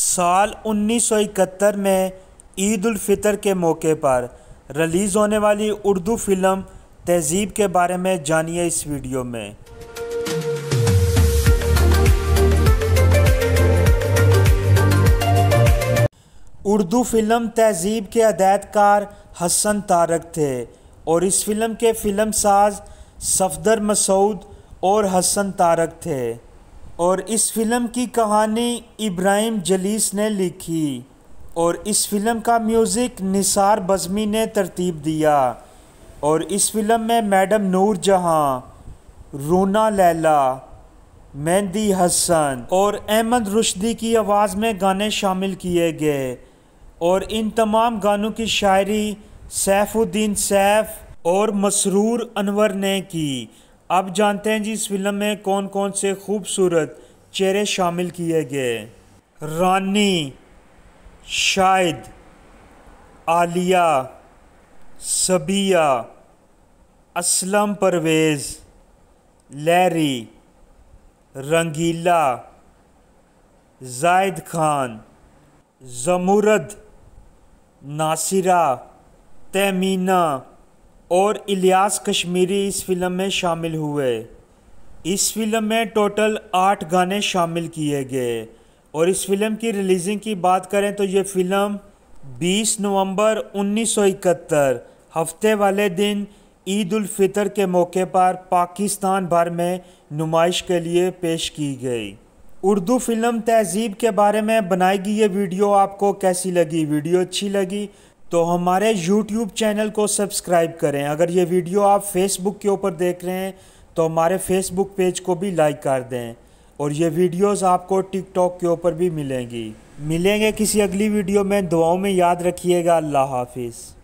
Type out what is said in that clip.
साल उन्नीस में ईद उल फितर के मौके पर रिलीज़ होने वाली उर्दू फिल्म तहजीब के बारे में जानिए इस वीडियो में उर्दू फिल्म तहजीब के हदायतकार हसन तारक थे और इस फिल्म के फिल्म साज सफदर मसूद और हसन तारक थे और इस फिल्म की कहानी इब्राहिम जलीस ने लिखी और इस फिल्म का म्यूज़िक निसार बज़मी ने तरतीब दिया और इस फिल्म में मैडम नूर जहाँ रूना लैला मेहंदी हसन और अहमद रुशदी की आवाज़ में गाने शामिल किए गए और इन तमाम गानों की शायरी सैफुद्दीन सैफ़ और मसरूर अनवर ने की आप जानते हैं जी इस फिल्म में कौन कौन से खूबसूरत चेहरे शामिल किए गए रानी शाहिद आलिया सबिया असलम परवेज़ लैरी रंगीला जायद खान जमूरद नासिरा तैमीना और इलियास कश्मीरी इस फिल्म में शामिल हुए इस फिल्म में टोटल आठ गाने शामिल किए गए और इस फिल्म की रिलीजिंग की बात करें तो ये फिल्म 20 नवंबर 1971 हफ्ते वाले दिन ईद उल फितर के मौके पर पाकिस्तान भर में नुमाइश के लिए पेश की गई उर्दू फिल्म तहजीब के बारे में बनाई गई ये वीडियो आपको कैसी लगी वीडियो अच्छी लगी तो हमारे YouTube चैनल को सब्सक्राइब करें अगर ये वीडियो आप Facebook के ऊपर देख रहे हैं तो हमारे Facebook पेज को भी लाइक कर दें और ये वीडियोस आपको TikTok के ऊपर भी मिलेंगी मिलेंगे किसी अगली वीडियो में दुआओं में याद रखिएगा अल्लाह हाफिज़